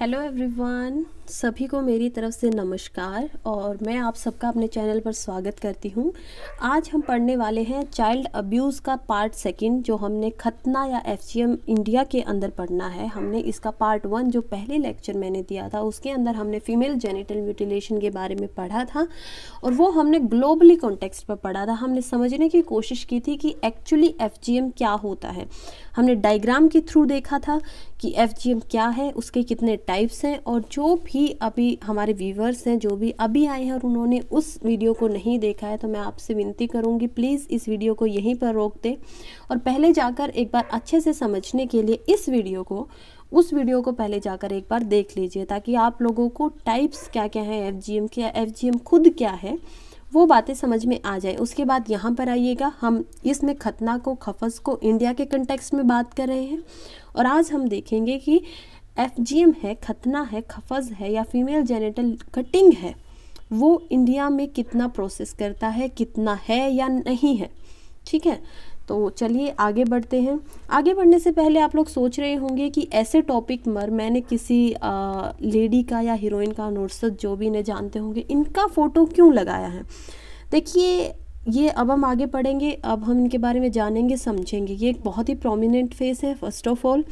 hello everyone सभी को मेरी तरफ से नमस्कार और मैं आप सबका अपने चैनल पर स्वागत करती हूँ आज हम पढ़ने वाले हैं चाइल्ड अब्यूज़ का पार्ट सेकंड जो हमने खतना या एफ इंडिया के अंदर पढ़ना है हमने इसका पार्ट वन जो पहले लेक्चर मैंने दिया था उसके अंदर हमने फीमेल जेनिटल म्यूटिलेशन के बारे में पढ़ा था और वो हमने ग्लोबली कॉन्टेक्स्ट पर पढ़ा था हमने समझने की कोशिश की थी कि एक्चुअली एफ क्या होता है हमने डाइग्राम के थ्रू देखा था कि एफ क्या है उसके कितने टाइप्स हैं और जो भी ही अभी हमारे व्यूवर्स हैं जो भी अभी आए हैं और उन्होंने उस वीडियो को नहीं देखा है तो मैं आपसे विनती करूँगी प्लीज़ इस वीडियो को यहीं पर रोक दें और पहले जाकर एक बार अच्छे से समझने के लिए इस वीडियो को उस वीडियो को पहले जाकर एक बार देख लीजिए ताकि आप लोगों को टाइप्स क्या क्या है एफ जी एम के एफ जी एम खुद क्या है वो बातें समझ में आ जाए उसके बाद यहाँ पर आइएगा हम इसमें खतना को खफस को इंडिया के कंटेक्स्ट में बात कर रहे हैं और आज हम देखेंगे कि एफ है खतना है खफज है या फीमेल जेनेटल कटिंग है वो इंडिया में कितना प्रोसेस करता है कितना है या नहीं है ठीक है तो चलिए आगे बढ़ते हैं आगे बढ़ने से पहले आप लोग सोच रहे होंगे कि ऐसे टॉपिक मर मैंने किसी आ, लेडी का या हीरोइन का नोटसत जो भी इन्हें जानते होंगे इनका फ़ोटो क्यों लगाया है देखिए ये अब हम आगे पढ़ेंगे अब हम इनके बारे में जानेंगे समझेंगे ये एक बहुत ही प्रोमिनेंट फेस है फर्स्ट ऑफ ऑल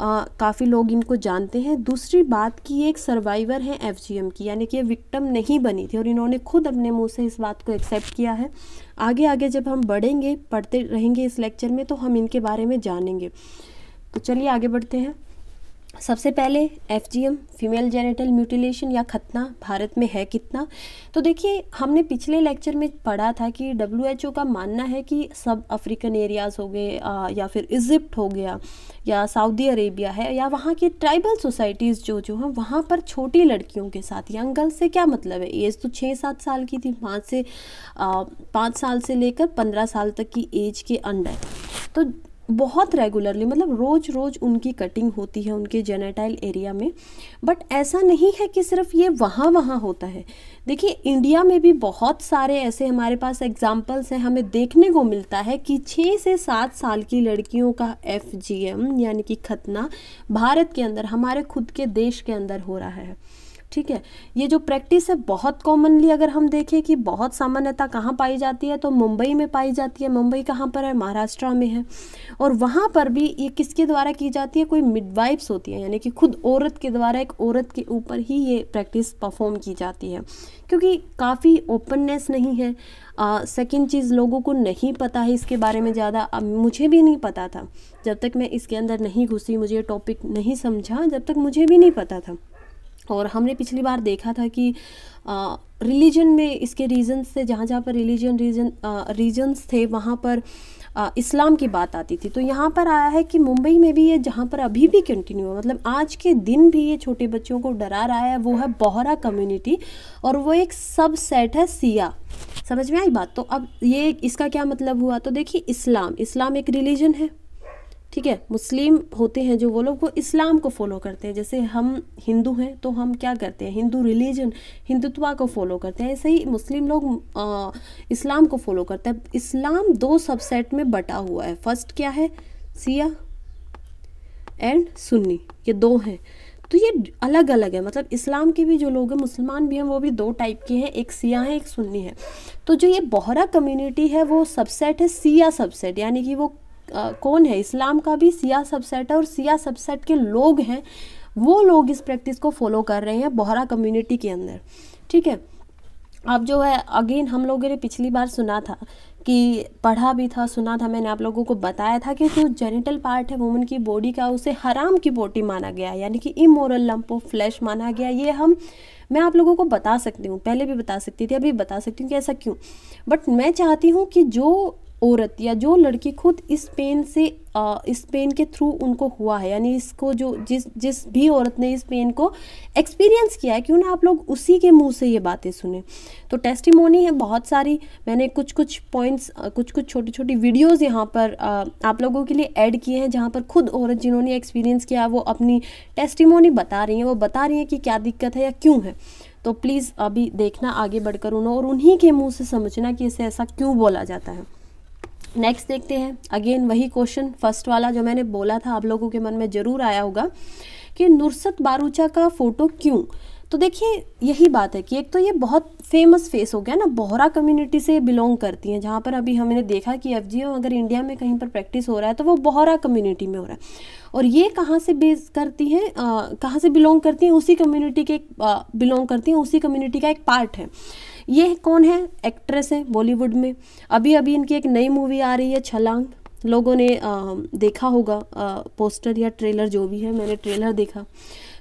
काफ़ी लोग इनको जानते हैं दूसरी बात कि ये एक सर्वाइवर है एफ की यानी कि ये विक्टम नहीं बनी थी और इन्होंने खुद अपने मुँह से इस बात को एक्सेप्ट किया है आगे आगे जब हम बढ़ेंगे पढ़ते रहेंगे इस लेक्चर में तो हम इनके बारे में जानेंगे तो चलिए आगे बढ़ते हैं सबसे पहले एफ फीमेल जेनेटल म्यूटिलेशन या खतना भारत में है कितना तो देखिए हमने पिछले लेक्चर में पढ़ा था कि डब्ल्यू का मानना है कि सब अफ्रीकन एरियाज़ हो गए या फिर इजिप्ट हो गया या सऊदी अरेबिया है या वहाँ की ट्राइबल सोसाइटीज़ जो जो हैं वहाँ पर छोटी लड़कियों के साथ यंग गर्ल्स से क्या मतलब है एज तो छः सात साल की थी पाँच से पाँच साल से लेकर पंद्रह साल तक की एज के अंडर तो बहुत रेगुलरली मतलब रोज़ रोज़ उनकी कटिंग होती है उनके जेनेटाइल एरिया में बट ऐसा नहीं है कि सिर्फ ये वहाँ वहाँ होता है देखिए इंडिया में भी बहुत सारे ऐसे हमारे पास एग्जाम्पल्स हैं हमें देखने को मिलता है कि छः से सात साल की लड़कियों का एफ यानी कि खतना भारत के अंदर हमारे खुद के देश के अंदर हो रहा है ठीक है ये जो प्रैक्टिस है बहुत कॉमनली अगर हम देखें कि बहुत सामान्यता कहाँ पाई जाती है तो मुंबई में पाई जाती है मुंबई कहाँ पर है महाराष्ट्र में है और वहाँ पर भी ये किसके द्वारा की जाती है कोई मिडवाइफ्स होती है यानी कि खुद औरत के द्वारा एक औरत के ऊपर ही ये प्रैक्टिस परफॉर्म की जाती है क्योंकि काफ़ी ओपननेस नहीं है सेकेंड चीज़ लोगों को नहीं पता है इसके बारे में ज़्यादा अब मुझे भी नहीं पता था जब तक मैं इसके अंदर नहीं घुसी मुझे ये टॉपिक नहीं समझा जब तक मुझे भी नहीं पता था और हमने पिछली बार देखा था कि रिलीजन में इसके रीजन्स थे जहाँ जहाँ पर रिलीजन रीजन रीजन्स थे वहाँ पर इस्लाम की बात आती थी तो यहाँ पर आया है कि मुंबई में भी ये जहाँ पर अभी भी कंटिन्यू है मतलब आज के दिन भी ये छोटे बच्चों को डरा रहा है वो है बोहरा कम्युनिटी और वो एक सब सेट है सिया समझ में आई बात तो अब ये इसका क्या मतलब हुआ तो देखिए इस्लाम इस्लाम एक रिलीजन है ठीक है मुस्लिम होते हैं जो वो लोग वो इस्लाम को फॉलो करते हैं जैसे हम हिंदू हैं तो हम क्या करते हैं हिंदू रिलीजन हिंदुत्वा को फॉलो करते हैं ऐसे ही मुस्लिम लोग आ, इस्लाम को फॉलो करते हैं इस्लाम दो सबसेट में बटा हुआ है फर्स्ट क्या है सिया एंड सुन्नी ये दो हैं तो ये अलग अलग है मतलब इस्लाम के भी जो लोग हैं मुसलमान भी हैं वो भी दो टाइप के हैं एक सिया है एक सुन्नी है तो जो ये बोहरा कम्युनिटी है वो सबसेट है सिया सबसेट यानी कि वो कौन है इस्लाम का भी सिया सबसेट है और सिया सबसेट के लोग हैं वो लोग इस प्रैक्टिस को फॉलो कर रहे हैं बोहरा कम्युनिटी के अंदर ठीक है अब जो है अगेन हम लोगों ने पिछली बार सुना था कि पढ़ा भी था सुना था मैंने आप लोगों को बताया था कि जो तो जेनिटल पार्ट है वुमन की बॉडी का उसे हराम की बोटी माना गया यानी कि इमोरल लंप ऑफ फ्लैश माना गया ये हम मैं आप लोगों को बता सकती हूँ पहले भी बता सकती थी अभी बता सकती हूँ कि ऐसा क्यों बट मैं चाहती हूँ कि जो औरत या जो लड़की खुद इस पेन से इस पेन के थ्रू उनको हुआ है यानी इसको जो जिस जिस भी औरत ने इस पेन को एक्सपीरियंस किया है क्यों ना आप लोग उसी के मुंह से ये बातें सुने तो टेस्टिमोनी है बहुत सारी मैंने कुछ कुछ पॉइंट्स कुछ कुछ छोटी छोटी वीडियोस यहाँ पर आप लोगों के लिए ऐड किए हैं जहाँ पर खुद औरत जिन्होंने एक्सपीरियंस किया वो अपनी टेस्टिमोनी बता रही हैं वो बता रही हैं कि क्या दिक्कत है या क्यों है तो प्लीज़ अभी देखना आगे बढ़कर उन्होंने और उन्हीं के मुंह से समझना कि इसे ऐसा क्यों बोला जाता है नेक्स्ट देखते हैं अगेन वही क्वेश्चन फर्स्ट वाला जो मैंने बोला था आप लोगों के मन में ज़रूर आया होगा कि नुरसत बारूचा का फ़ोटो क्यों तो देखिए यही बात है कि एक तो ये बहुत फेमस फेस हो गया ना बोहरा कम्युनिटी से बिलोंग करती हैं जहाँ पर अभी हमने देखा कि एफ अगर इंडिया में कहीं पर प्रैक्टिस हो रहा है तो वो बोहरा कम्युनिटी में हो रहा है और ये कहाँ से बेस करती हैं कहाँ से बिलोंग करती हैं उसी कम्युनिटी के बिलोंग करती हैं उसी कम्युनिटी का एक पार्ट है ये कौन है एक्ट्रेस हैं बॉलीवुड में अभी अभी इनकी एक नई मूवी आ रही है छलांग लोगों ने आ, देखा होगा आ, पोस्टर या ट्रेलर जो भी है मैंने ट्रेलर देखा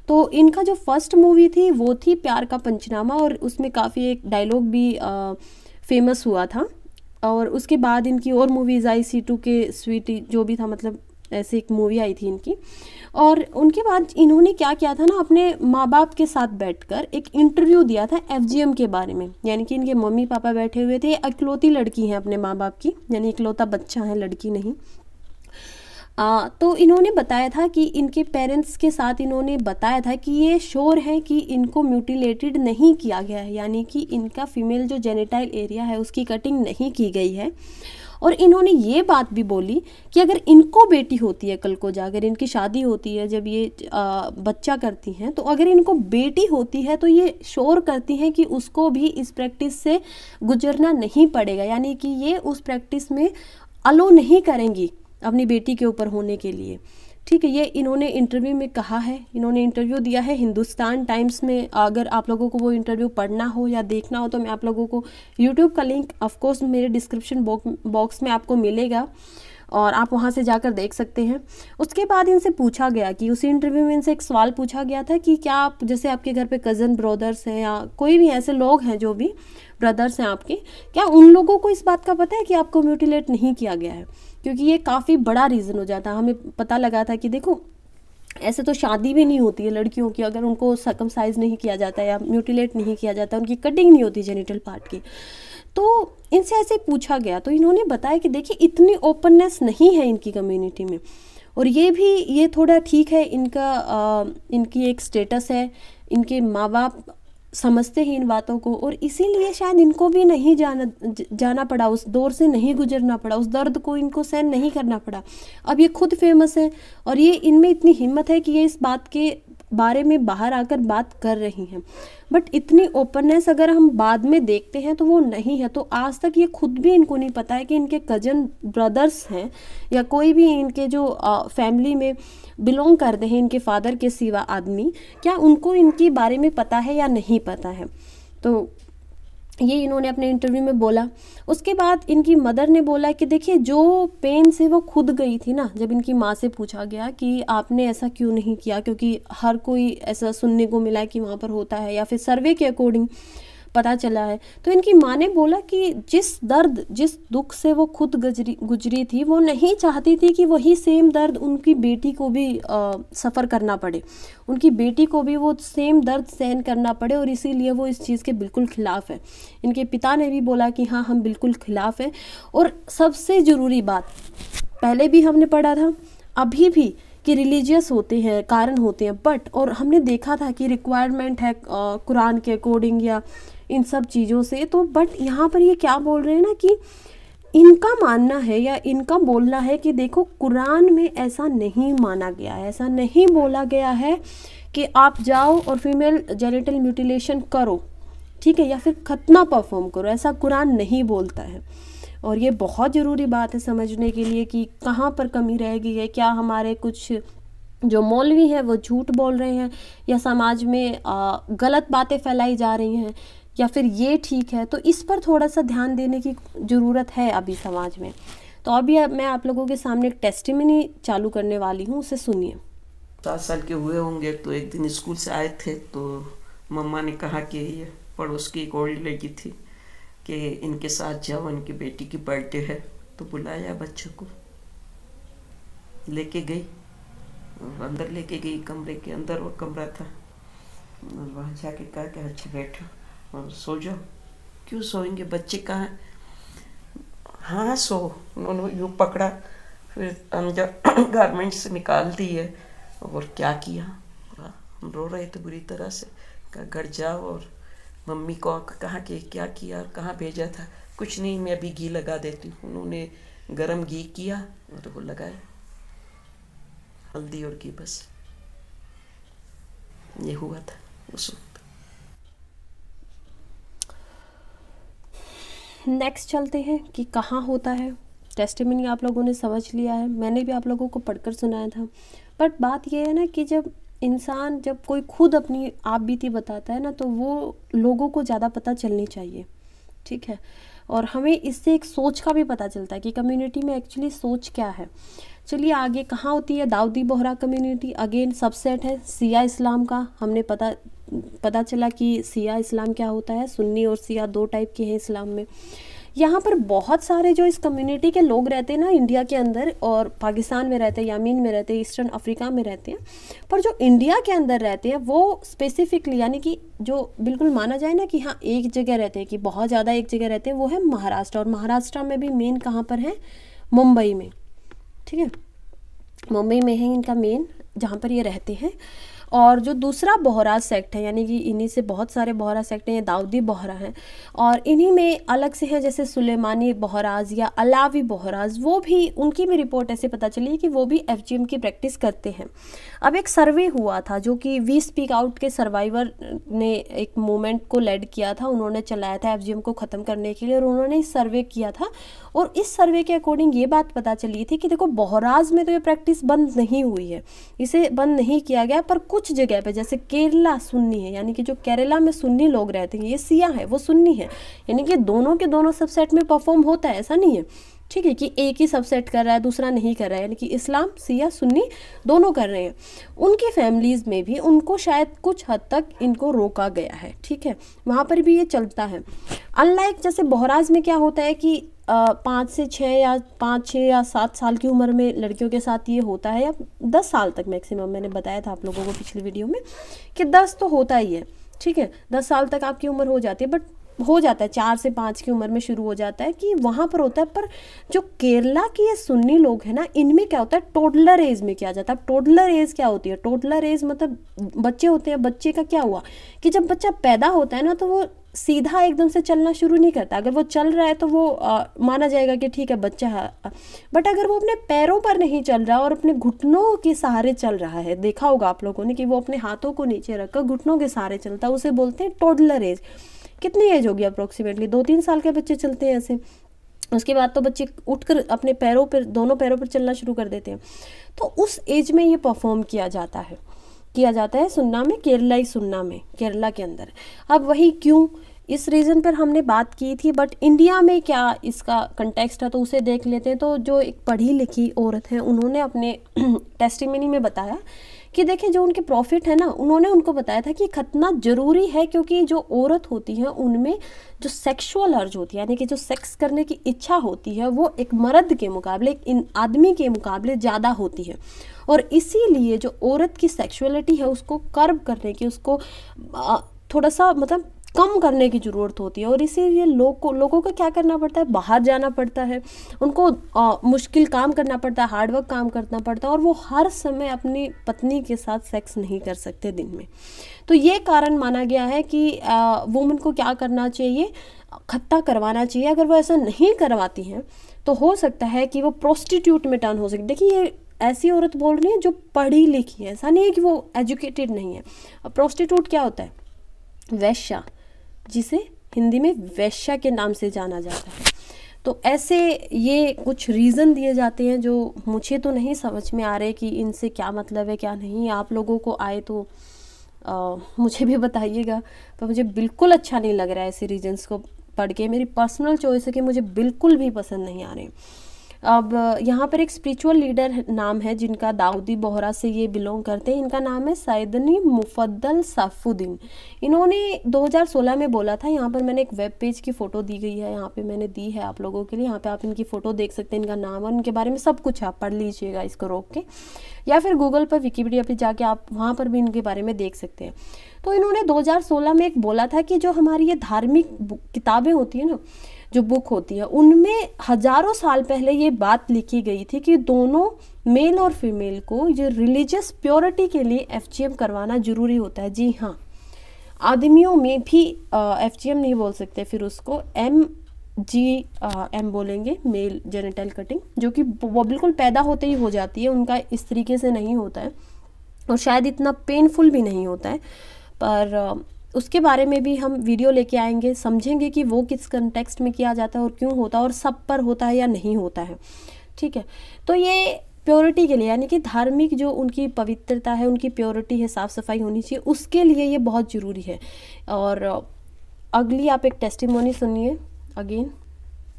तो इनका जो फर्स्ट मूवी थी वो थी प्यार का पंचनामा और उसमें काफ़ी एक डायलॉग भी आ, फेमस हुआ था और उसके बाद इनकी और मूवीज़ आई सी टू के स्वीट जो भी था मतलब ऐसी एक मूवी आई थी इनकी और उनके बाद इन्होंने क्या किया था ना अपने माँ बाप के साथ बैठकर एक इंटरव्यू दिया था एफ के बारे में यानी कि इनके मम्मी पापा बैठे हुए थे इकलौती लड़की हैं अपने माँ बाप की यानी इकलौता बच्चा है लड़की नहीं आ, तो इन्होंने बताया था कि इनके पेरेंट्स के साथ इन्होंने बताया था कि ये श्योर है कि इनको म्यूटिलेटेड नहीं किया गया है यानी कि इनका फीमेल जो जेनेटाइल एरिया है उसकी कटिंग नहीं की गई है और इन्होंने ये बात भी बोली कि अगर इनको बेटी होती है कल को जाकर इनकी शादी होती है जब ये आ, बच्चा करती हैं तो अगर इनको बेटी होती है तो ये शोर करती हैं कि उसको भी इस प्रैक्टिस से गुजरना नहीं पड़ेगा यानी कि ये उस प्रैक्टिस में अलो नहीं करेंगी अपनी बेटी के ऊपर होने के लिए ठीक है ये इन्होंने इंटरव्यू में कहा है इन्होंने इंटरव्यू दिया है हिंदुस्तान टाइम्स में अगर आप लोगों को वो इंटरव्यू पढ़ना हो या देखना हो तो मैं आप लोगों को यूट्यूब का लिंक ऑफकोर्स मेरे डिस्क्रिप्शन बॉक्स में आपको मिलेगा और आप वहाँ से जाकर देख सकते हैं उसके बाद इनसे पूछा गया कि उसी इंटरव्यू में इनसे एक सवाल पूछा गया था कि क्या आप जैसे आपके घर पे कज़न ब्रदर्स हैं या कोई भी ऐसे लोग हैं जो भी ब्रदर्स हैं आपके क्या उन लोगों को इस बात का पता है कि आपको म्यूटिलेट नहीं किया गया है क्योंकि ये काफ़ी बड़ा रीज़न हो जाता है हमें पता लगा था कि देखो ऐसे तो शादी भी नहीं होती है लड़कियों की अगर उनको सकम साइज़ नहीं किया जाता या म्यूटिलेट नहीं किया जाता उनकी कटिंग नहीं होती जेनिटल पार्ट की तो इनसे ऐसे पूछा गया तो इन्होंने बताया कि देखिए इतनी ओपननेस नहीं है इनकी कम्युनिटी में और ये भी ये थोड़ा ठीक है इनका आ, इनकी एक स्टेटस है इनके माँ बाप समझते हैं इन बातों को और इसीलिए शायद इनको भी नहीं जाना जाना पड़ा उस दौर से नहीं गुजरना पड़ा उस दर्द को इनको सहन नहीं करना पड़ा अब ये खुद फेमस है और ये इनमें इतनी हिम्मत है कि ये इस बात के बारे में बाहर आकर बात कर रही हैं बट इतनी ओपननेस अगर हम बाद में देखते हैं तो वो नहीं है तो आज तक ये खुद भी इनको नहीं पता है कि इनके कजन ब्रदर्स हैं या कोई भी इनके जो फैमिली में बिलोंग करते हैं इनके फादर के सिवा आदमी क्या उनको इनके बारे में पता है या नहीं पता है तो ये इन्होंने अपने इंटरव्यू में बोला उसके बाद इनकी मदर ने बोला कि देखिए जो पेन से वो खुद गई थी ना जब इनकी माँ से पूछा गया कि आपने ऐसा क्यों नहीं किया क्योंकि हर कोई ऐसा सुनने को मिला कि वहाँ पर होता है या फिर सर्वे के अकॉर्डिंग पता चला है तो इनकी माँ ने बोला कि जिस दर्द जिस दुख से वो खुद गजरी गुजरी थी वो नहीं चाहती थी कि वही सेम दर्द उनकी बेटी को भी सफ़र करना पड़े उनकी बेटी को भी वो सेम दर्द सहन करना पड़े और इसीलिए वो इस चीज़ के बिल्कुल ख़िलाफ़ है इनके पिता ने भी बोला कि हाँ हम बिल्कुल ख़िलाफ़ हैं और सबसे ज़रूरी बात पहले भी हमने पढ़ा था अभी भी कि रिलीजियस होते हैं कारण होते हैं बट और हमने देखा था कि रिक्वायरमेंट है कुरान के अकॉर्डिंग या इन सब चीज़ों से तो बट यहाँ पर ये क्या बोल रहे हैं ना कि इनका मानना है या इनका बोलना है कि देखो कुरान में ऐसा नहीं माना गया है ऐसा नहीं बोला गया है कि आप जाओ और फीमेल जेनेटल म्यूटिलेशन करो ठीक है या फिर खतना परफॉर्म करो ऐसा कुरान नहीं बोलता है और ये बहुत ज़रूरी बात है समझने के लिए कि कहाँ पर कमी रह गई है क्या हमारे कुछ जो मौलवी हैं वो झूठ बोल रहे हैं या समाज में गलत बातें फैलाई जा रही हैं या फिर ये ठीक है तो इस पर थोड़ा सा ध्यान देने की ज़रूरत है अभी समाज में तो अभी मैं आप लोगों के सामने एक टेस्टिमनी चालू करने वाली हूँ उसे सुनिए सात साल के हुए होंगे तो एक दिन स्कूल से आए थे तो मम्मा ने कहा कि ये पड़ोस की एक ओल्ड लड़की थी कि इनके साथ जाओ इनकी बेटी की बर्थडे है तो बुलाया बच्चों को लेके गई अंदर लेके गई कमरे के अंदर वो कमरा था वहाँ जाके कहा कि अच्छा बैठो और सो जाओ क्यों सोएंगे बच्चे कहाँ हाँ सो उन्होंने यूँ पकड़ा फिर हम जब गारमेंट से निकाल दिए और क्या किया हम रो रहे थे बुरी तरह से घर जाओ और मम्मी को कहा कि क्या किया और कहाँ भेजा था कुछ नहीं मैं अभी घी लगा देती हूँ उन्होंने गरम घी किया और वो लगाया हल्दी और घी बस ये हुआ था उस नेक्स्ट चलते हैं कि कहाँ होता है टेस्टमनी आप लोगों ने समझ लिया है मैंने भी आप लोगों को पढ़कर सुनाया था बट बात यह है ना कि जब इंसान जब कोई खुद अपनी आप बीती बताता है ना तो वो लोगों को ज़्यादा पता चलनी चाहिए ठीक है और हमें इससे एक सोच का भी पता चलता है कि कम्युनिटी में एक्चुअली सोच क्या है चलिए आगे कहाँ होती है Dawoodi Bohra community again subset है सिया इस्लाम का हमने पता पता चला कि सिया इस्लाम क्या होता है सुन्नी और सिया दो टाइप के हैं इस्लाम में यहाँ पर बहुत सारे जो इस कम्युनिटी के लोग रहते हैं ना इंडिया के अंदर और पाकिस्तान में रहते हैं यामीन में रहते हैं ईस्टर्न अफ्रीका में रहते हैं पर जो इंडिया के अंदर रहते हैं वो स्पेसिफिकली यानी कि जो बिल्कुल माना जाए ना कि हाँ एक जगह रहते हैं कि बहुत ज़्यादा एक जगह रहते हैं वो है महाराष्ट्र और महाराष्ट्र में भी मेन कहाँ पर है मुंबई में ठीक है मुंबई में है इनका मेन जहाँ पर ये रहते हैं और जो दूसरा बोहरा सेक्ट है यानी कि इन्हीं से बहुत सारे बोहरा सेक्ट हैं दाऊदी बोहरा हैं और इन्हीं में अलग से हैं जैसे सुलेमानी बोहराज या अलावी बोहराज वो भी उनकी भी रिपोर्ट ऐसे पता चली कि वो भी एफ की प्रैक्टिस करते हैं अब एक सर्वे हुआ था जो कि वी स्पीक आउट के सर्वाइवर ने एक मूवमेंट को लेड किया था उन्होंने चलाया था एफ को ख़त्म करने के लिए और उन्होंने सर्वे किया था और इस सर्वे के अकॉर्डिंग ये बात पता चली थी कि देखो बोहराज में तो ये प्रैक्टिस बंद नहीं हुई है इसे बंद नहीं किया गया पर कुछ जगह पे जैसे केरला सुन्नी है यानी कि जो केरला में सुन्नी लोग रहते हैं ये सिया है वो सुन्नी है यानी कि दोनों के दोनों सबसेट में परफॉर्म होता है ऐसा नहीं है ठीक है कि एक ही सबसेट कर रहा है दूसरा नहीं कर रहा है यानी कि इस्लाम सिया सुन्नी दोनों कर रहे हैं उनकी फैमिलीज़ में भी उनको शायद कुछ हद तक इनको रोका गया है ठीक है वहाँ पर भी ये चलता है अनलाइक जैसे बहराज में क्या होता है कि पाँच से छः या पाँच छः या सात साल की उम्र में लड़कियों के साथ ये होता है या दस साल तक मैक्सिमम मैंने बताया था आप लोगों को पिछली वीडियो में कि दस तो होता ही है ठीक है दस साल तक आपकी उम्र हो जाती है बट हो जाता है चार से पाँच की उम्र में शुरू हो जाता है कि वहाँ पर होता है पर जो केरला की ये सुन्नी लोग हैं ना इनमें क्या होता है टोटलर एज में क्या जाता है टोटलर एज क्या होती है टोटलर एज मतलब बच्चे होते हैं बच्चे का क्या हुआ कि जब बच्चा पैदा होता है ना तो वो सीधा एकदम से चलना शुरू नहीं करता अगर वो चल रहा है तो वो आ, माना जाएगा कि ठीक है बच्चा है बट अगर वो अपने पैरों पर नहीं चल रहा और अपने घुटनों के सहारे चल रहा है देखा होगा आप लोगों ने कि वो अपने हाथों को नीचे रखकर घुटनों के सहारे चलता है उसे बोलते हैं टोडलर एज कितनी एज होगी अप्रोक्सीमेटली दो तीन साल के बच्चे चलते हैं ऐसे उसके बाद तो बच्चे उठकर अपने पैरों पर दोनों पैरों पर चलना शुरू कर देते हैं तो उस एज में ये परफॉर्म किया जाता है किया जाता है सुन्ना में केरलाई सुन्ना में केरला के अंदर अब वही क्यों इस रीज़न पर हमने बात की थी बट इंडिया में क्या इसका कंटेक्स्ट है तो उसे देख लेते हैं तो जो एक पढ़ी लिखी औरत है उन्होंने अपने टेस्टिमनी में बताया कि देखिए जो उनके प्रॉफिट है ना उन्होंने उनको बताया था कि खतना ज़रूरी है क्योंकि जो औरत होती है उनमें जो सेक्सुअल अर्ज होती है यानी कि जो सेक्स करने की इच्छा होती है वो एक मर्द के मुकाबले एक इन आदमी के मुकाबले ज़्यादा होती है और इसीलिए जो औरत की सेक्सुअलिटी है उसको कर्व करने की उसको थोड़ा सा मतलब कम करने की ज़रूरत होती है और इसीलिए लोग को लोगों को क्या करना पड़ता है बाहर जाना पड़ता है उनको आ, मुश्किल काम करना पड़ता है हार्डवर्क काम करना पड़ता है और वो हर समय अपनी पत्नी के साथ सेक्स नहीं कर सकते दिन में तो ये कारण माना गया है कि वुमेन को क्या करना चाहिए खत्ता करवाना चाहिए अगर वो ऐसा नहीं करवाती हैं तो हो सकता है कि वो प्रोस्टिट्यूट में टर्न हो सके देखिए ये ऐसी औरत बोल रही है जो पढ़ी लिखी है ऐसा नहीं है कि वो एजुकेटेड नहीं है प्रोस्टिट्यूट क्या होता है वैश्या जिसे हिंदी में वैश्या के नाम से जाना जाता है तो ऐसे ये कुछ रीज़न दिए जाते हैं जो मुझे तो नहीं समझ में आ रहे कि इनसे क्या मतलब है क्या नहीं आप लोगों को आए तो आ, मुझे भी बताइएगा पर तो मुझे बिल्कुल अच्छा नहीं लग रहा है ऐसे रीजन्स को पढ़ के मेरी पर्सनल चॉइस है कि मुझे बिल्कुल भी पसंद नहीं आ रहे अब यहाँ पर एक स्पिरिचुअल लीडर नाम है जिनका दाऊदी बोहरा से ये बिलोंग करते हैं इनका नाम है सैदनी मुफद्दल साफुद्दीन इन्होंने 2016 में बोला था यहाँ पर मैंने एक वेब पेज की फ़ोटो दी गई है यहाँ पे मैंने दी है आप लोगों के लिए यहाँ पे आप इनकी फ़ोटो देख सकते हैं इनका नाम और उनके बारे में सब कुछ आप पढ़ लीजिएगा इसको रोक के या फिर गूगल पर विकीपीडिया पर जाके आप वहाँ पर भी इनके बारे में देख सकते हैं तो इन्होंने दो में एक बोला था कि जो हमारी ये धार्मिक किताबें होती हैं ना जो बुक होती है उनमें हजारों साल पहले ये बात लिखी गई थी कि दोनों मेल और फीमेल को ये रिलीजियस प्योरिटी के लिए एफ करवाना ज़रूरी होता है जी हाँ आदमियों में भी एफ नहीं बोल सकते फिर उसको एम जी एम बोलेंगे मेल जेनेटल कटिंग जो कि वो बिल्कुल पैदा होते ही हो जाती है उनका इस तरीके से नहीं होता है और शायद इतना पेनफुल भी नहीं होता है पर उसके बारे में भी हम वीडियो लेके आएंगे समझेंगे कि वो किस कंटेक्सट में किया जाता है और क्यों होता है और सब पर होता है या नहीं होता है ठीक है तो ये प्योरिटी के लिए यानी कि धार्मिक जो उनकी पवित्रता है उनकी प्योरिटी है साफ़ सफाई होनी चाहिए उसके लिए ये बहुत ज़रूरी है और अगली आप एक टेस्टिमोनी सुनिए अगेन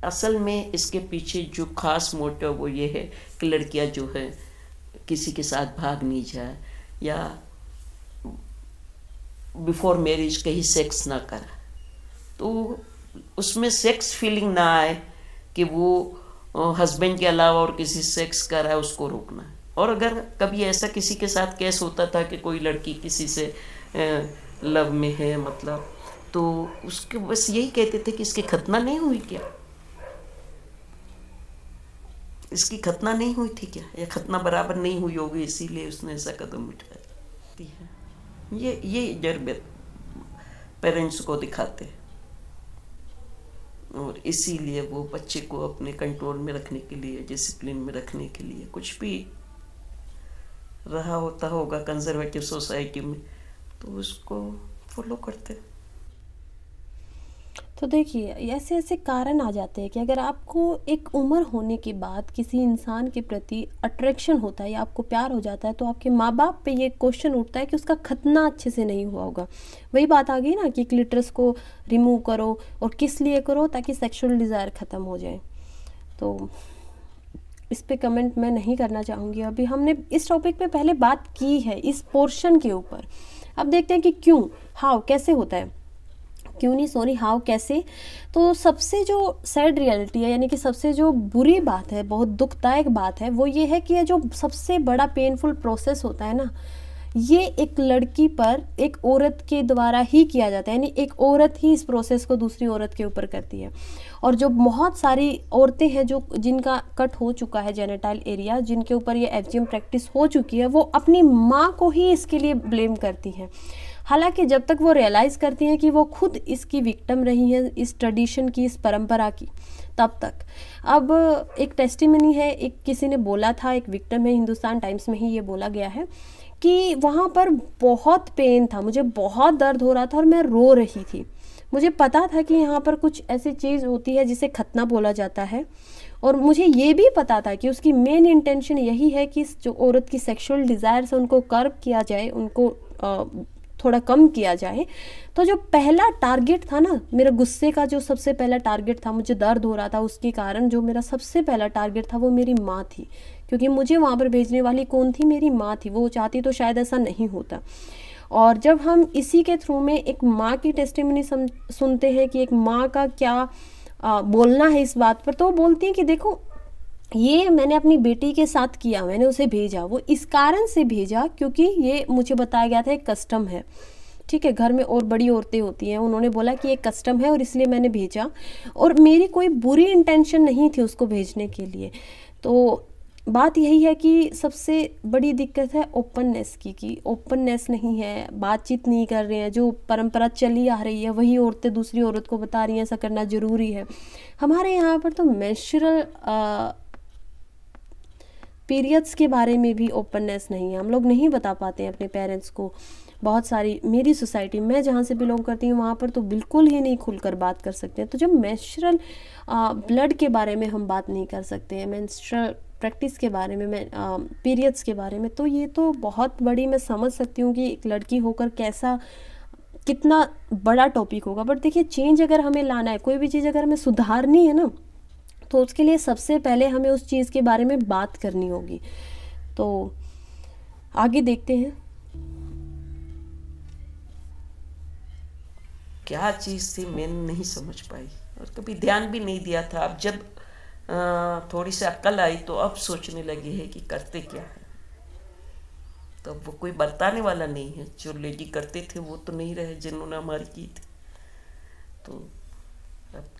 असल में इसके पीछे जो खास मोटिव वो ये है कि लड़कियां जो है किसी के साथ भाग नहीं जाए या बिफोर मैरिज कहीं सेक्स ना करा तो उसमें सेक्स फीलिंग ना आए कि वो हस्बैंड के अलावा और किसी सेक्स करा है उसको रोकना और अगर कभी ऐसा किसी के साथ केस होता था कि कोई लड़की किसी से लव में है मतलब तो उसके बस यही कहते थे कि इसकी खतना नहीं हुई क्या इसकी खतना नहीं हुई थी क्या या खतना बराबर नहीं हुई होगी इसीलिए उसने ऐसा कदम उठाया ये ये इधर पेरेंट्स को दिखाते हैं और इसीलिए वो बच्चे को अपने कंट्रोल में रखने के लिए डिसिप्लिन में रखने के लिए कुछ भी रहा होता होगा कंजर्वेटिव सोसाइटी में तो उसको फॉलो करते हैं तो देखिए ऐसे ऐसे कारण आ जाते हैं कि अगर आपको एक उम्र होने के बाद किसी इंसान के प्रति अट्रैक्शन होता है या आपको प्यार हो जाता है तो आपके माँ बाप पे ये क्वेश्चन उठता है कि उसका खतना अच्छे से नहीं हुआ होगा वही बात आ गई ना कि क्लिटरस को रिमूव करो और किस लिए करो ताकि सेक्शुअल डिज़ायर ख़त्म हो जाए तो इस पे कमेंट मैं नहीं करना चाहूँगी अभी हमने इस टॉपिक पे पहले बात की है इस पोर्शन के ऊपर अब देखते हैं कि क्यों हाउ कैसे होता है क्यों नहीं सॉरी हाउ कैसे तो सबसे जो सैड रियलिटी है यानी कि सबसे जो बुरी बात है बहुत दुखदायक बात है वो ये है कि ये जो सबसे बड़ा पेनफुल प्रोसेस होता है ना ये एक लड़की पर एक औरत के द्वारा ही किया जाता है यानी एक औरत ही इस प्रोसेस को दूसरी औरत के ऊपर करती है और जो बहुत सारी औरतें हैं जो जिनका कट हो चुका है जेनेटाइल एरिया जिनके ऊपर ये एफ प्रैक्टिस हो चुकी है वो अपनी माँ को ही इसके लिए ब्लेम करती हैं हालांकि जब तक वो रियलाइज़ करती हैं कि वो खुद इसकी विक्टम रही हैं इस ट्रेडिशन की इस परंपरा की तब तक अब एक टेस्टिमनी है एक किसी ने बोला था एक विक्टम है हिंदुस्तान टाइम्स में ही ये बोला गया है कि वहाँ पर बहुत पेन था मुझे बहुत दर्द हो रहा था और मैं रो रही थी मुझे पता था कि यहाँ पर कुछ ऐसी चीज़ होती है जिसे खतना बोला जाता है और मुझे ये भी पता था कि उसकी मेन इंटेंशन यही है कि जो औरत की सेक्सुअल डिज़ायर्स उनको कर्व किया जाए उनको आ, थोड़ा कम किया जाए तो जो पहला टारगेट था ना मेरा गुस्से का जो सबसे पहला टारगेट था मुझे दर्द हो रहा था उसके कारण जो मेरा सबसे पहला टारगेट था वो मेरी माँ थी क्योंकि मुझे वहाँ पर भेजने वाली कौन थी मेरी माँ थी वो चाहती तो शायद ऐसा नहीं होता और जब हम इसी के थ्रू में एक माँ की टेस्टिमनी सुनते हैं कि एक माँ का क्या आ, बोलना है इस बात पर तो वो बोलती हैं कि देखो ये मैंने अपनी बेटी के साथ किया मैंने उसे भेजा वो इस कारण से भेजा क्योंकि ये मुझे बताया गया था एक कस्टम है ठीक है घर में और बड़ी औरतें होती हैं उन्होंने बोला कि ये कस्टम है और इसलिए मैंने भेजा और मेरी कोई बुरी इंटेंशन नहीं थी उसको भेजने के लिए तो बात यही है कि सबसे बड़ी दिक्कत है ओपननेस की कि ओपननेस नहीं है बातचीत नहीं कर रहे हैं जो परंपरा चली आ रही है वही औरतें दूसरी औरत को बता रही हैं ऐसा करना ज़रूरी है हमारे यहाँ पर तो मेंस्ट्रुअल पीरियड्स के बारे में भी ओपननेस नहीं है हम लोग नहीं बता पाते हैं अपने पेरेंट्स को बहुत सारी मेरी सोसाइटी मैं जहाँ से बिलोंग करती हूँ वहाँ पर तो बिल्कुल ही नहीं खुलकर बात कर सकते हैं तो जब मेंस्ट्रल ब्लड के बारे में हम बात नहीं कर सकते हैं मेंस्ट्रल प्रैक्टिस के बारे में मैं पीरियड्स के बारे में तो ये तो बहुत बड़ी मैं समझ सकती हूँ कि एक लड़की होकर कैसा कितना बड़ा टॉपिक होगा बट देखिए चेंज अगर हमें लाना है कोई भी चीज़ अगर हमें सुधारनी है ना तो उसके लिए सबसे पहले हमें उस चीज़ के बारे में बात करनी होगी तो आगे देखते हैं क्या चीज़ थी मैं नहीं समझ पाई और कभी ध्यान भी नहीं दिया था अब जब आ, थोड़ी सी अक्ल आई तो अब सोचने लगी है कि करते क्या है तो वो कोई बरताने वाला नहीं है जो लेडी करते थे वो तो नहीं रहे जिन्होंने हमारी की थी तो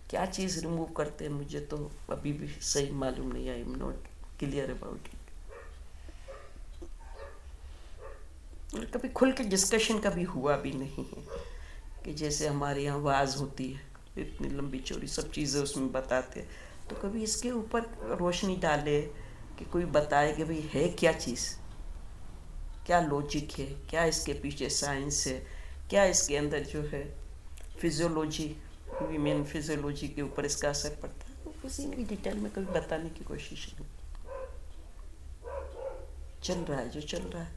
क्या चीज़ रिमूव करते हैं मुझे तो अभी भी सही मालूम नहीं I am not clear about it कभी खुल के डिस्कशन कभी हुआ भी नहीं है कि जैसे हमारे यहाँ आवाज़ होती है इतनी लंबी चोरी सब चीज़ें उसमें बताते हैं तो कभी इसके ऊपर रोशनी डाले कि कोई बताए कि भाई है क्या चीज़ क्या लॉजिक है क्या इसके पीछे साइंस है क्या इसके अंदर जो है फिजियोलॉजी ह्यूमन फिजियोलॉजी के ऊपर इसका असर पड़ता है वो किसी भी डिटेल में कभी बताने की कोशिश नहीं चल रहा है जो चल रहा है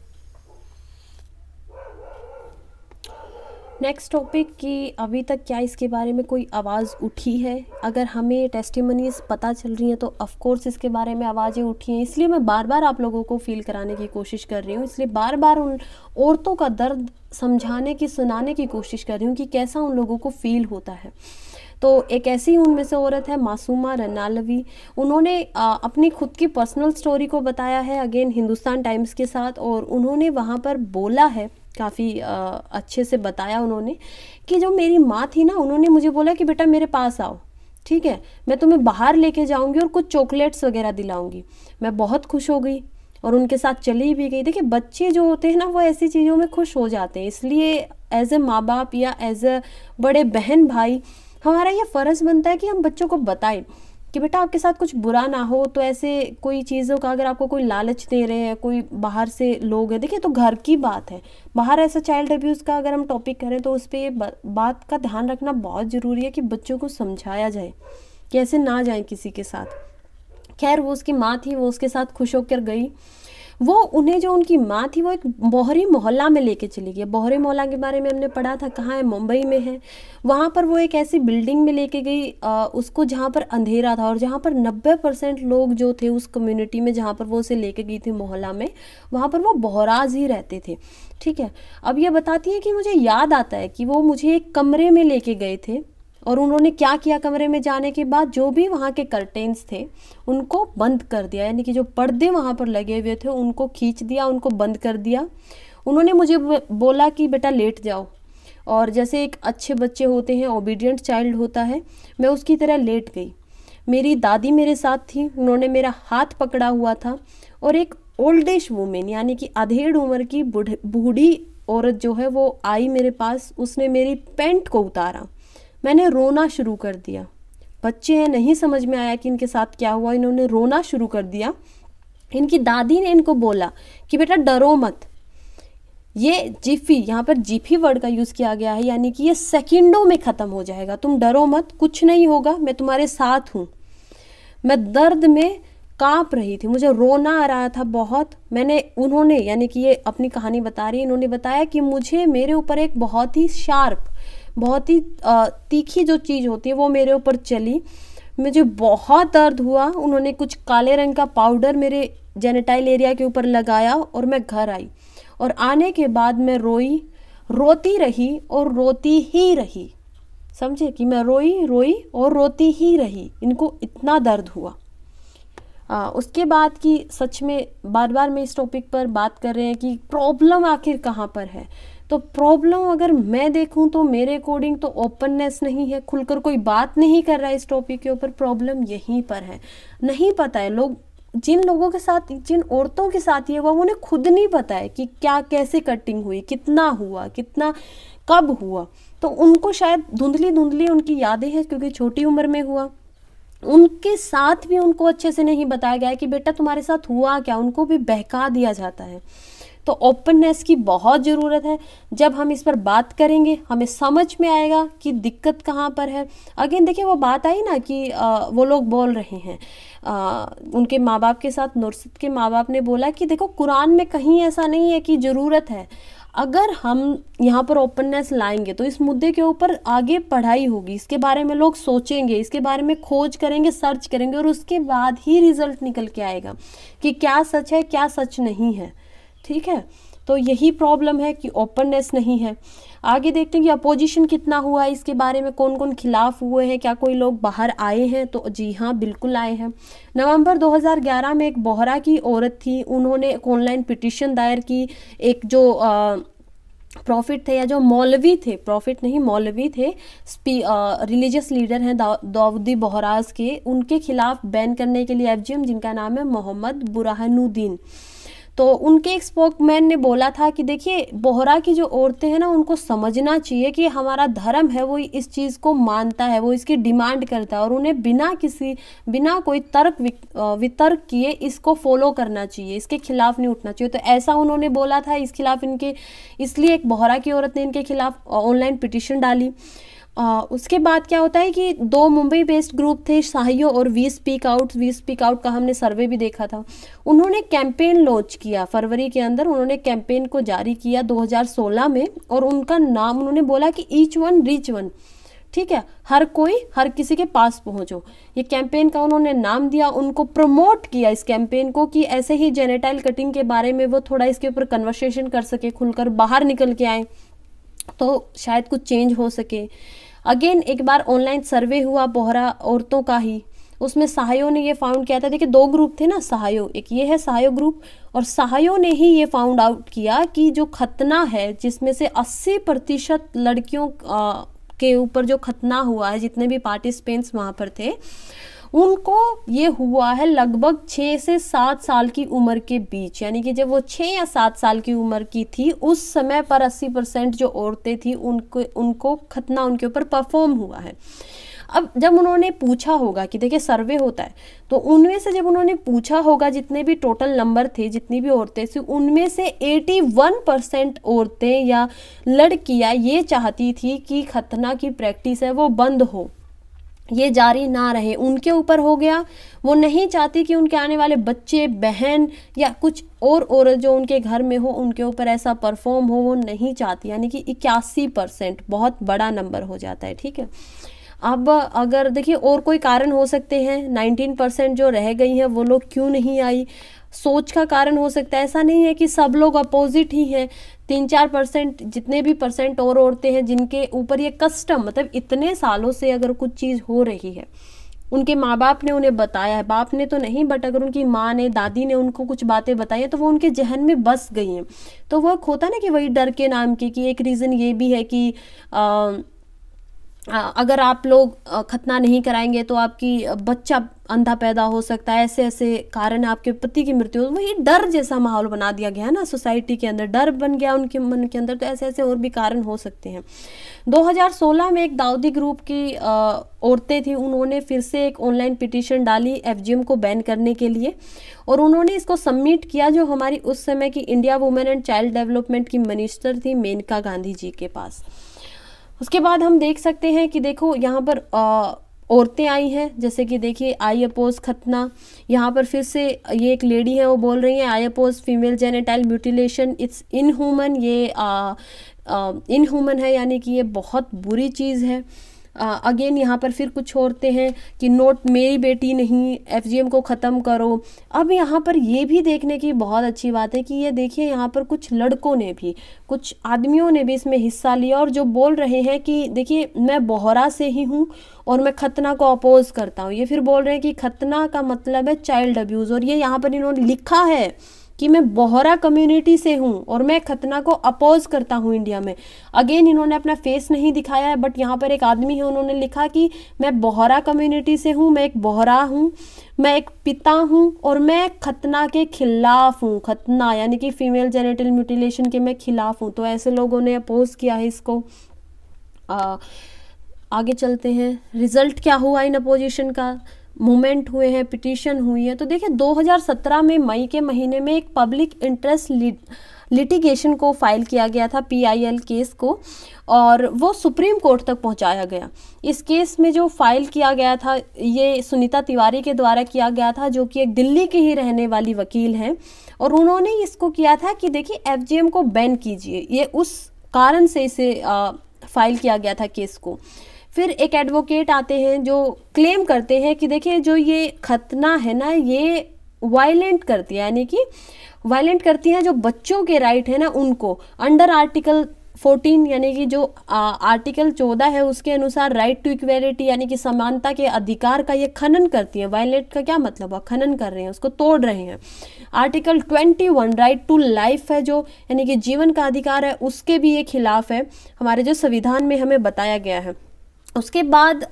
नेक्स्ट टॉपिक कि अभी तक क्या इसके बारे में कोई आवाज़ उठी है अगर हमें टेस्टिमनीज पता चल रही हैं तो ऑफ़ इसके बारे में आवाज़ें उठी हैं इसलिए मैं बार बार आप लोगों को फील कराने की कोशिश कर रही हूँ इसलिए बार बार उन औरतों का दर्द समझाने की सुनाने की कोशिश कर रही हूँ कि कैसा उन लोगों को फील होता है तो एक ऐसी उनमें से औरत है मासूमा रनालवी उन्होंने अपनी खुद की पर्सनल स्टोरी को बताया है अगेन हिंदुस्तान टाइम्स के साथ और उन्होंने वहाँ पर बोला है काफ़ी अच्छे से बताया उन्होंने कि जो मेरी माँ थी ना उन्होंने मुझे बोला कि बेटा मेरे पास आओ ठीक है मैं तुम्हें बाहर लेके जाऊंगी और कुछ चॉकलेट्स वगैरह दिलाऊंगी मैं बहुत खुश हो गई और उनके साथ चली भी गई देखिए बच्चे जो होते हैं ना वो ऐसी चीज़ों में खुश हो जाते हैं इसलिए एज ए माँ बाप या एज ए बड़े बहन भाई हमारा ये फ़र्ज़ बनता है कि हम बच्चों को बताएं कि बेटा आपके साथ कुछ बुरा ना हो तो ऐसे कोई चीज़ों का अगर आपको कोई लालच दे रहे हैं कोई बाहर से लोग हैं देखिए तो घर की बात है बाहर ऐसा चाइल्ड अब्यूज़ का अगर हम टॉपिक करें तो उस पर बात का ध्यान रखना बहुत ज़रूरी है कि बच्चों को समझाया जाए कि ऐसे ना जाए किसी के साथ खैर वो उसकी माँ थी वो उसके साथ खुश होकर गई वो उन्हें जो उनकी माँ थी वो एक बहरी मोहल्ला में लेके चली गई बोहरे मोहल्ला के बारे में हमने पढ़ा था कहाँ है मुंबई में है वहाँ पर वो एक ऐसी बिल्डिंग में लेके गई उसको जहाँ पर अंधेरा था और जहाँ पर 90 परसेंट लोग जो थे उस कम्युनिटी में जहाँ पर वो उसे लेके गई थी मोहल्ला में वहाँ पर वो बहराज ही रहते थे ठीक है अब ये बताती है कि मुझे याद आता है कि वो मुझे एक कमरे में लेके गए थे और उन्होंने क्या किया कमरे में जाने के बाद जो भी वहाँ के कर्टेन्स थे उनको बंद कर दिया यानी कि जो पर्दे वहाँ पर लगे हुए थे उनको खींच दिया उनको बंद कर दिया उन्होंने मुझे बोला कि बेटा लेट जाओ और जैसे एक अच्छे बच्चे होते हैं ओबीडियंट चाइल्ड होता है मैं उसकी तरह लेट गई मेरी दादी मेरे साथ थी उन्होंने मेरा हाथ पकड़ा हुआ था और एक ओल्ड एज वूमेन यानी कि अधेड़ उम्र की बूढ़ी औरत जो है वो आई मेरे पास उसने मेरी पेंट को उतारा मैंने रोना शुरू कर दिया बच्चे हैं नहीं समझ में आया कि इनके साथ क्या हुआ इन्होंने रोना शुरू कर दिया इनकी दादी ने इनको बोला कि बेटा डरो मत ये जीफी यहाँ पर जीफी वर्ड का यूज़ किया गया है यानी कि ये सेकंडों में ख़त्म हो जाएगा तुम डरो मत कुछ नहीं होगा मैं तुम्हारे साथ हूँ मैं दर्द में कांप रही थी मुझे रोना आ रहा था बहुत मैंने उन्होंने यानी कि ये अपनी कहानी बता रही इन्होंने बताया कि मुझे मेरे ऊपर एक बहुत ही शार्प बहुत ही तीखी जो चीज़ होती है वो मेरे ऊपर चली मुझे बहुत दर्द हुआ उन्होंने कुछ काले रंग का पाउडर मेरे जेनेटाइल एरिया के ऊपर लगाया और मैं घर आई और आने के बाद मैं रोई रोती रही और रोती ही रही समझे कि मैं रोई रोई और रोती ही रही इनको इतना दर्द हुआ आ, उसके बाद कि सच में बार बार मैं इस टॉपिक पर बात कर रहे हैं कि प्रॉब्लम आखिर कहाँ पर है तो प्रॉब्लम अगर मैं देखूं तो मेरे अकॉर्डिंग तो ओपननेस नहीं है खुलकर कोई बात नहीं कर रहा है इस टॉपिक के ऊपर प्रॉब्लम यहीं पर है नहीं पता है लोग जिन लोगों के साथ जिन औरतों के साथ ये हुआ उन्हें खुद नहीं पता है कि क्या कैसे कटिंग हुई कितना हुआ कितना कब हुआ तो उनको शायद धुंधली धुंधली उनकी यादें हैं क्योंकि छोटी उम्र में हुआ उनके साथ भी उनको अच्छे से नहीं बताया गया है कि बेटा तुम्हारे साथ हुआ क्या उनको भी बहका दिया जाता है तो ओपननेस की बहुत ज़रूरत है जब हम इस पर बात करेंगे हमें समझ में आएगा कि दिक्कत कहाँ पर है अगेन देखिए वो बात आई ना कि आ, वो लोग बोल रहे हैं आ, उनके माँ बाप के साथ नुरसत के माँ बाप ने बोला कि देखो कुरान में कहीं ऐसा नहीं है कि ज़रूरत है अगर हम यहाँ पर ओपननेस लाएंगे तो इस मुद्दे के ऊपर आगे पढ़ाई होगी इसके बारे में लोग सोचेंगे इसके बारे में खोज करेंगे सर्च करेंगे और उसके बाद ही रिजल्ट निकल के आएगा कि क्या सच है क्या सच नहीं है ठीक है तो यही प्रॉब्लम है कि ओपननेस नहीं है आगे देखते हैं कि अपोजिशन कितना हुआ है इसके बारे में कौन कौन खिलाफ हुए हैं क्या कोई लोग बाहर आए हैं तो जी हाँ बिल्कुल आए हैं नवंबर 2011 में एक बोहरा की औरत थी उन्होंने एक ऑनलाइन पिटिशन दायर की एक जो आ, प्रॉफिट थे या जो मौलवी थे प्रॉफिट नहीं मौलवी थे रिलीजियस लीडर हैं दाऊदी बोहराज के उनके खिलाफ बैन करने के लिए एफ जिनका नाम है मोहम्मद बुरहानुद्दीन तो उनके एक स्पोकमैन ने बोला था कि देखिए बोहरा की जो औरतें हैं ना उनको समझना चाहिए कि हमारा धर्म है वो इस चीज़ को मानता है वो इसकी डिमांड करता है और उन्हें बिना किसी बिना कोई तर्क वितर्क किए इसको फॉलो करना चाहिए इसके खिलाफ नहीं उठना चाहिए तो ऐसा उन्होंने बोला था इस खिलाफ इनके इसलिए एक बोहरा की औरत ने इनके खिलाफ ऑनलाइन पिटिशन डाली आ, उसके बाद क्या होता है कि दो मुंबई बेस्ड ग्रुप थे शाहियो और we speak out we speak out का हमने सर्वे भी देखा था उन्होंने कैंपेन लॉन्च किया फरवरी के अंदर उन्होंने कैंपेन को जारी किया 2016 में और उनका नाम उन्होंने बोला कि ईच वन रीच वन ठीक है हर कोई हर किसी के पास पहुंचो ये कैंपेन का उन्होंने नाम दिया उनको प्रमोट किया इस कैंपेन को कि ऐसे ही जेनेटाइल कटिंग के बारे में वो थोड़ा इसके ऊपर कन्वर्सेशन कर सके खुलकर बाहर निकल के आए तो शायद कुछ चेंज हो सके अगेन एक बार ऑनलाइन सर्वे हुआ बोहरा औरतों का ही उसमें सहायों ने ये फाउंड किया था देखिए दो ग्रुप थे ना सहायो एक ये है सहायो ग्रुप और सहायो ने ही ये फाउंड आउट किया कि जो खतना है जिसमें से 80 प्रतिशत लड़कियों के ऊपर जो खतना हुआ है जितने भी पार्टिसिपेंट्स वहाँ पर थे उनको ये हुआ है लगभग छः से सात साल की उम्र के बीच यानी कि जब वो छः या सात साल की उम्र की थी उस समय पर अस्सी परसेंट जो औरतें थी उनको उनको खतना उनके ऊपर परफॉर्म हुआ है अब जब उन्होंने पूछा होगा कि देखिए सर्वे होता है तो उनमें से जब उन्होंने पूछा होगा जितने भी टोटल नंबर थे जितनी भी औरतें थी उनमें से 81 परसेंट औरतें या लड़कियां ये चाहती थी कि खतना की प्रैक्टिस है वो बंद हो ये जारी ना रहे उनके ऊपर हो गया वो नहीं चाहती कि उनके आने वाले बच्चे बहन या कुछ और औरत जो उनके घर में हो उनके ऊपर ऐसा परफॉर्म हो वो नहीं चाहती यानी कि इक्यासी परसेंट बहुत बड़ा नंबर हो जाता है ठीक है अब अगर देखिए और कोई कारण हो सकते हैं 19 परसेंट जो रह गई हैं वो लोग क्यों नहीं आई सोच का कारण हो सकता है ऐसा नहीं है कि सब लोग अपोजिट ही हैं तीन चार परसेंट जितने भी परसेंट और औरतें हैं जिनके ऊपर ये कस्टम मतलब इतने सालों से अगर कुछ चीज़ हो रही है उनके माँ बाप ने उन्हें बताया है बाप ने तो नहीं बट अगर उनकी माँ ने दादी ने उनको कुछ बातें बताई हैं तो वो उनके जहन में बस गई हैं तो वह होता ना कि वही डर के नाम की कि एक रीज़न ये भी है कि आ, अगर आप लोग खतना नहीं कराएंगे तो आपकी बच्चा अंधा पैदा हो सकता है ऐसे ऐसे कारण आपके पति की मृत्यु वही डर जैसा माहौल बना दिया गया है ना सोसाइटी के अंदर डर बन गया उनके मन के अंदर तो ऐसे ऐसे और भी कारण हो सकते हैं 2016 में एक दाऊदी ग्रुप की औरतें थी उन्होंने फिर से एक ऑनलाइन पिटिशन डाली एफ को बैन करने के लिए और उन्होंने इसको सबमिट किया जो हमारी उस समय की India women and child development की मिनिस्टर थी मेनका गांधी जी के पास उसके बाद हम देख सकते हैं कि देखो यहाँ पर औरतें आई हैं जैसे कि देखिए आई अपोज खतना यहाँ पर फिर से ये एक लेडी है वो बोल रही हैं I oppose female genital mutilation it's inhuman ये इनह्यूमन है यानी कि ये बहुत बुरी चीज़ है अगेन यहाँ पर फिर कुछ होते हैं कि नोट मेरी बेटी नहीं एफ को ख़त्म करो अब यहाँ पर ये भी देखने की बहुत अच्छी बात है कि ये देखिए यहाँ पर कुछ लड़कों ने भी कुछ आदमियों ने भी इसमें हिस्सा लिया और जो बोल रहे हैं कि देखिए मैं बोहरा से ही हूँ और मैं खतना को अपोज करता हूँ ये फिर बोल रहे हैं कि खतना का मतलब है चाइल्ड अब्यूज़ और ये यहाँ पर इन्होंने लिखा है कि मैं बोहरा कम्युनिटी से हूँ और मैं खतना को अपोज करता हूँ इंडिया में अगेन इन्होंने अपना फेस नहीं दिखाया है बट यहाँ पर एक आदमी है उन्होंने लिखा कि मैं बोहरा कम्युनिटी से हूँ मैं एक बोहरा हूँ मैं एक पिता हूँ और मैं खतना के खिलाफ हूँ खतना यानी कि फीमेल जेनेटल म्यूटिलेशन के मैं खिलाफ हूँ तो ऐसे लोगों ने अपोज किया है इसको आ, आगे चलते हैं रिजल्ट क्या हुआ इन अपोजिशन का मूवमेंट हुए हैं पिटिशन हुई है तो देखिए 2017 में मई के महीने में एक पब्लिक इंटरेस्ट लिटिगेशन को फाइल किया गया था पीआईएल केस को और वो सुप्रीम कोर्ट तक पहुंचाया गया इस केस में जो फाइल किया गया था ये सुनीता तिवारी के द्वारा किया गया था जो कि एक दिल्ली की ही रहने वाली वकील हैं और उन्होंने इसको किया था कि देखिए एफ को बैन कीजिए ये उस कारण से इसे आ, फाइल किया गया था केस को फिर एक एडवोकेट आते हैं जो क्लेम करते हैं कि देखिए जो ये खतना है ना ये वायलेंट करती है यानी कि वायलेंट करती है जो बच्चों के राइट है ना उनको अंडर आर्टिकल 14 यानी कि जो आ, आर्टिकल 14 है उसके अनुसार राइट टू इक्वेलिटी यानी कि समानता के अधिकार का ये खनन करती है वायलेट का क्या मतलब है खनन कर रहे हैं उसको तोड़ रहे हैं आर्टिकल 21 राइट टू लाइफ है जो यानी कि जीवन का अधिकार है उसके भी ये खिलाफ है हमारे जो संविधान में हमें बताया गया है उसके बाद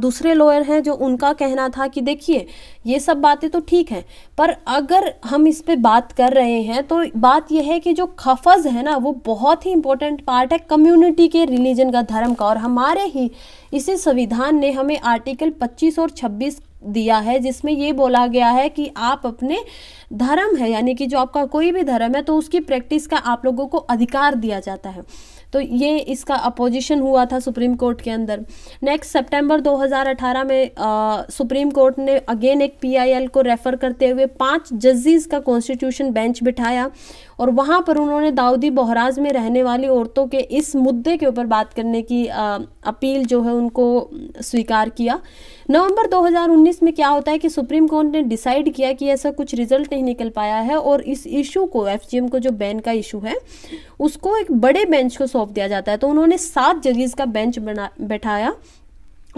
दूसरे लॉयर हैं जो उनका कहना था कि देखिए ये सब बातें तो ठीक हैं पर अगर हम इस पर बात कर रहे हैं तो बात यह है कि जो खफज है ना वो बहुत ही इम्पोर्टेंट पार्ट है कम्युनिटी के रिलीजन का धर्म का और हमारे ही इसी संविधान ने हमें आर्टिकल 25 और 26 दिया है जिसमें ये बोला गया है कि आप अपने धर्म है यानी कि जो आपका कोई भी धर्म है तो उसकी प्रैक्टिस का आप लोगों को अधिकार दिया जाता है तो ये इसका अपोजिशन हुआ था सुप्रीम कोर्ट के अंदर नेक्स्ट सितंबर 2018 में आ, सुप्रीम कोर्ट ने अगेन एक पीआईएल को रेफ़र करते हुए पांच जजिस का कॉन्स्टिट्यूशन बेंच बिठाया और वहाँ पर उन्होंने दाऊदी बहराज में रहने वाली औरतों के इस मुद्दे के ऊपर बात करने की अपील जो है उनको स्वीकार किया नवंबर 2019 में क्या होता है कि सुप्रीम कोर्ट ने डिसाइड किया कि ऐसा कुछ रिजल्ट नहीं निकल पाया है और इस इशू को एफ को जो बैन का इशू है उसको एक बड़े बेंच को सौंप दिया जाता है तो उन्होंने सात जजिस का बेंच बना बैठाया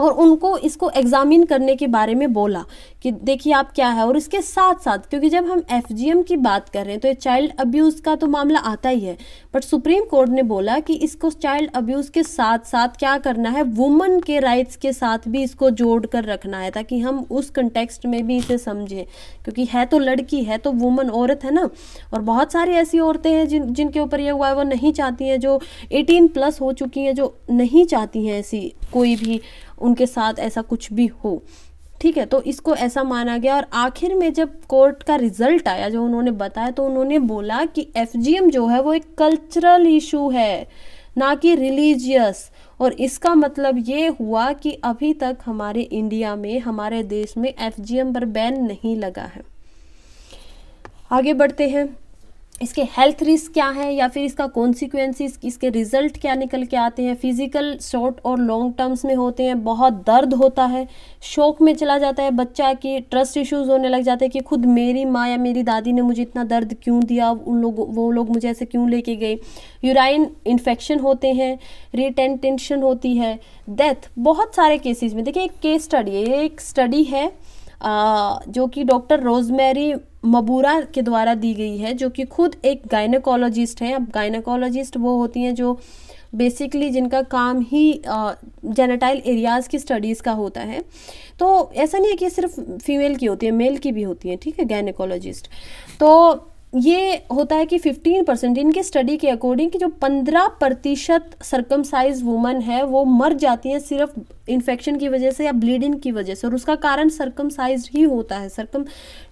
और उनको इसको एग्जामिन करने के बारे में बोला कि देखिए आप क्या है और इसके साथ साथ क्योंकि जब हम एफ की बात कर रहे हैं तो ये चाइल्ड अब्यूज़ का तो मामला आता ही है बट सुप्रीम कोर्ट ने बोला कि इसको चाइल्ड अब्यूज़ के साथ साथ क्या करना है वुमन के राइट्स के साथ भी इसको जोड़ कर रखना है ताकि हम उस कंटेक्सट में भी इसे समझें क्योंकि है तो लड़की है तो वुमन औरत है ना और बहुत सारी ऐसी औरतें हैं जिन जिनके ऊपर यह हुआ है वो नहीं चाहती हैं जो एटीन प्लस हो चुकी हैं जो नहीं चाहती हैं ऐसी कोई भी उनके साथ ऐसा कुछ भी हो ठीक है तो इसको ऐसा माना गया और आखिर में जब कोर्ट का रिजल्ट आया जो उन्होंने बताया तो उन्होंने बोला कि एफ जो है वो एक कल्चरल इशू है ना कि रिलीजियस और इसका मतलब ये हुआ कि अभी तक हमारे इंडिया में हमारे देश में एफ पर बैन नहीं लगा है आगे बढ़ते हैं इसके हेल्थ रिस्क क्या है या फिर इसका कॉन्सिक्वेंसिस इसके रिजल्ट क्या निकल के आते हैं फिजिकल शॉर्ट और लॉन्ग टर्म्स में होते हैं बहुत दर्द होता है शौक में चला जाता है बच्चा कि ट्रस्ट इश्यूज होने लग जाते हैं कि खुद मेरी माँ या मेरी दादी ने मुझे इतना दर्द क्यों दिया उन लोग वो लोग मुझे ऐसे क्यों लेके गए यूराइन इन्फेक्शन होते हैं रिटेंटेंशन होती है डेथ बहुत सारे केसेज में देखिए एक केस स्टडी है एक स्टडी है आ, जो कि डॉक्टर रोजमेरी मबूरा के द्वारा दी गई है जो कि खुद एक गायनकोलॉजिस्ट हैं अब गायनकोलॉजिस्ट वो होती हैं जो बेसिकली जिनका काम ही जेनेटाइल एरियाज़ की स्टडीज़ का होता है तो ऐसा नहीं है कि सिर्फ फीमेल की होती है मेल की भी होती है ठीक है गायनकोलॉजिस्ट तो ये होता है कि 15 परसेंट इनके स्टडी के अकॉर्डिंग कि जो 15 प्रतिशत सरकमसाइज वुमन है वो मर जाती हैं सिर्फ इन्फेक्शन की वजह से या ब्लीडिंग की वजह से और उसका कारण सरकमसाइज ही होता है सरकम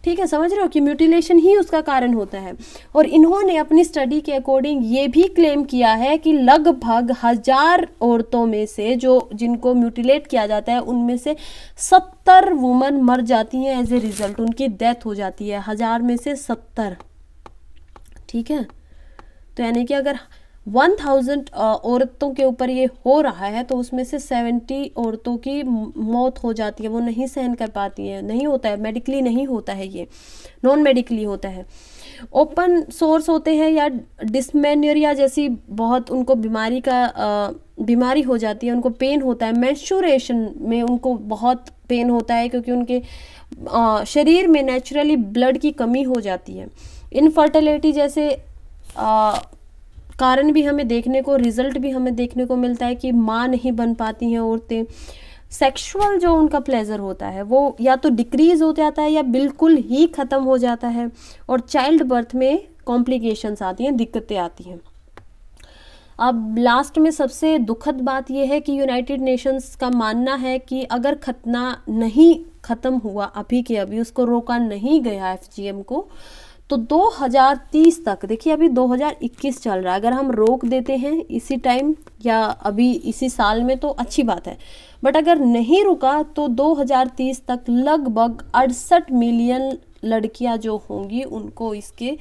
ठीक है समझ रहे हो कि म्यूटिलेशन ही उसका कारण होता है और इन्होंने अपनी स्टडी के अकॉर्डिंग ये भी क्लेम किया है कि लगभग हज़ार औरतों में से जो जिनको म्यूटिलेट किया जाता है उनमें से सत्तर वुमन मर जाती हैं एज ए रिज़ल्ट उनकी डेथ हो जाती है हज़ार में से सत्तर ठीक है तो यानी कि अगर वन थाउजेंड औरतों के ऊपर ये हो रहा है तो उसमें से सेवेंटी औरतों की मौत हो जाती है वो नहीं सहन कर पाती है नहीं होता है मेडिकली नहीं होता है ये नॉन मेडिकली होता है ओपन सोर्स होते हैं या डिसमेनरिया जैसी बहुत उनको बीमारी का बीमारी हो जाती है उनको पेन होता है मैचुरेशन में उनको बहुत पेन होता है क्योंकि उनके शरीर में नेचुरली ब्लड की कमी हो जाती है इनफर्टिलिटी जैसे आ, कारण भी हमें देखने को रिजल्ट भी हमें देखने को मिलता है कि माँ नहीं बन पाती हैं औरतें सेक्सुअल जो उनका प्लेजर होता है वो या तो डिक्रीज हो जाता है या बिल्कुल ही ख़त्म हो जाता है और चाइल्ड बर्थ में कॉम्प्लिकेशंस आती हैं दिक्कतें आती हैं अब लास्ट में सबसे दुखद बात यह है कि यूनाइटेड नेशंस का मानना है कि अगर खतना नहीं ख़त्म हुआ अभी के अभी उसको रोका नहीं गया एफ को तो 2030 तक देखिए अभी 2021 चल रहा है अगर हम रोक देते हैं इसी टाइम या अभी इसी साल में तो अच्छी बात है बट अगर नहीं रुका तो 2030 तक लगभग अड़सठ मिलियन लड़कियां जो होंगी उनको इसके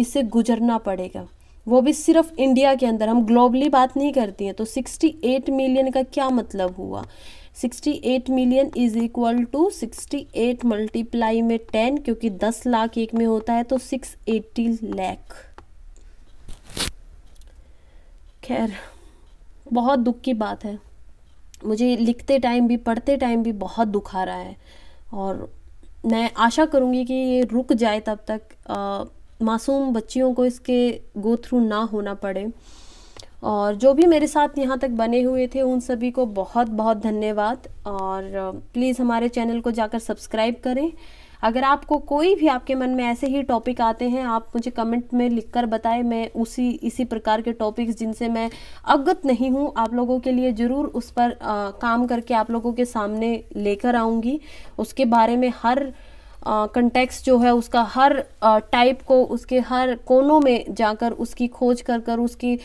इससे गुजरना पड़ेगा वो भी सिर्फ इंडिया के अंदर हम ग्लोबली बात नहीं करती हैं तो 68 मिलियन का क्या मतलब हुआ 68 million is equal to 68 multiply में 10 क्योंकि 10 लाख एक में होता है तो 680 लैख खैर बहुत दुख की बात है मुझे लिखते टाइम भी पढ़ते टाइम भी बहुत दुख आ रहा है और मैं आशा करूँगी कि ये रुक जाए तब तक आ, मासूम बच्चियों को इसके गो थ्रू ना होना पड़े और जो भी मेरे साथ यहाँ तक बने हुए थे उन सभी को बहुत बहुत धन्यवाद और प्लीज़ हमारे चैनल को जाकर सब्सक्राइब करें अगर आपको कोई भी आपके मन में ऐसे ही टॉपिक आते हैं आप मुझे कमेंट में लिखकर बताएं मैं उसी इसी प्रकार के टॉपिक्स जिनसे मैं अवगत नहीं हूँ आप लोगों के लिए ज़रूर उस पर आ, काम करके आप लोगों के सामने लेकर आऊँगी उसके बारे में हर कंटेक्स्ट जो है उसका हर टाइप को उसके हर कोनों में जाकर उसकी खोज कर कर उसकी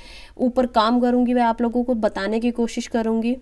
ऊपर काम करूँगी मैं आप लोगों को बताने की कोशिश करूँगी